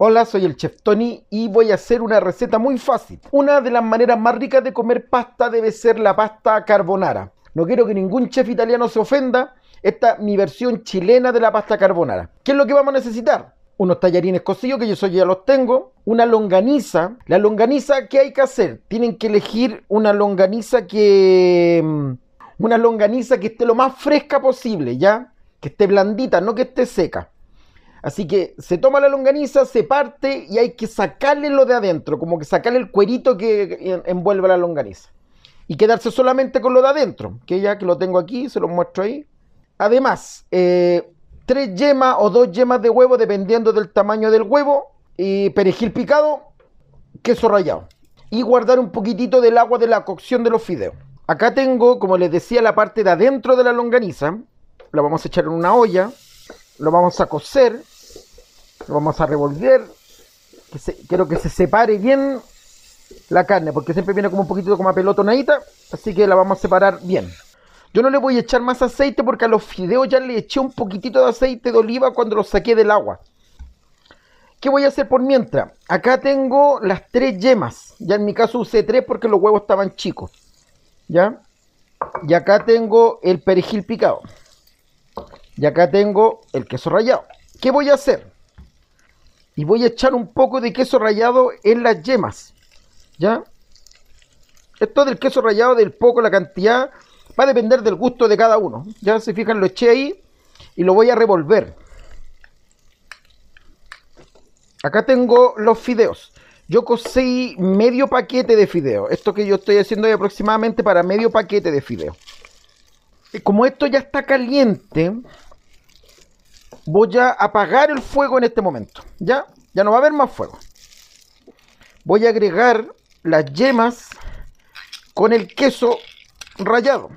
Hola, soy el chef Tony y voy a hacer una receta muy fácil. Una de las maneras más ricas de comer pasta debe ser la pasta carbonara. No quiero que ningún chef italiano se ofenda. Esta es mi versión chilena de la pasta carbonara. ¿Qué es lo que vamos a necesitar? Unos tallarines cocidos, que yo ya los tengo. Una longaniza. La longaniza, ¿qué hay que hacer? Tienen que elegir una longaniza que... Mm, una longaniza que esté lo más fresca posible, ¿ya? Que esté blandita, no que esté seca. Así que se toma la longaniza, se parte y hay que sacarle lo de adentro, como que sacarle el cuerito que envuelve la longaniza. Y quedarse solamente con lo de adentro, que ya que lo tengo aquí, se lo muestro ahí. Además, eh, tres yemas o dos yemas de huevo, dependiendo del tamaño del huevo, y perejil picado, queso rallado. Y guardar un poquitito del agua de la cocción de los fideos. Acá tengo, como les decía, la parte de adentro de la longaniza. La vamos a echar en una olla lo vamos a cocer, lo vamos a revolver, quiero que se separe bien la carne, porque siempre viene como un poquito como a pelotonadita, así que la vamos a separar bien. Yo no le voy a echar más aceite porque a los fideos ya le eché un poquitito de aceite de oliva cuando los saqué del agua. ¿Qué voy a hacer por mientras? Acá tengo las tres yemas. Ya en mi caso usé tres porque los huevos estaban chicos. ¿Ya? Y acá tengo el perejil picado. Y acá tengo el queso rallado. ¿Qué voy a hacer? Y voy a echar un poco de queso rallado en las yemas. ¿Ya? Esto del queso rallado, del poco, la cantidad, va a depender del gusto de cada uno. Ya se fijan, lo eché ahí y lo voy a revolver. Acá tengo los fideos. Yo cocí medio paquete de fideos. Esto que yo estoy haciendo es aproximadamente para medio paquete de fideos. Y como esto ya está caliente, voy a apagar el fuego en este momento. Ya, ya no va a haber más fuego. Voy a agregar las yemas con el queso rallado.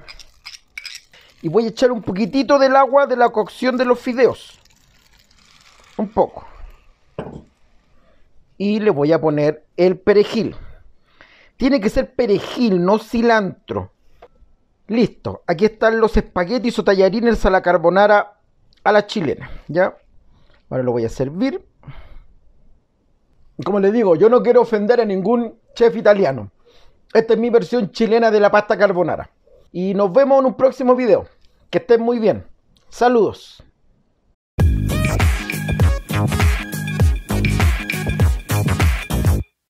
Y voy a echar un poquitito del agua de la cocción de los fideos. Un poco. Y le voy a poner el perejil. Tiene que ser perejil, no cilantro. Listo. Aquí están los espaguetis o tallarines a la carbonara a la chilena, ¿ya? Ahora lo voy a servir. Como les digo, yo no quiero ofender a ningún chef italiano. Esta es mi versión chilena de la pasta carbonara. Y nos vemos en un próximo video. Que estén muy bien. Saludos.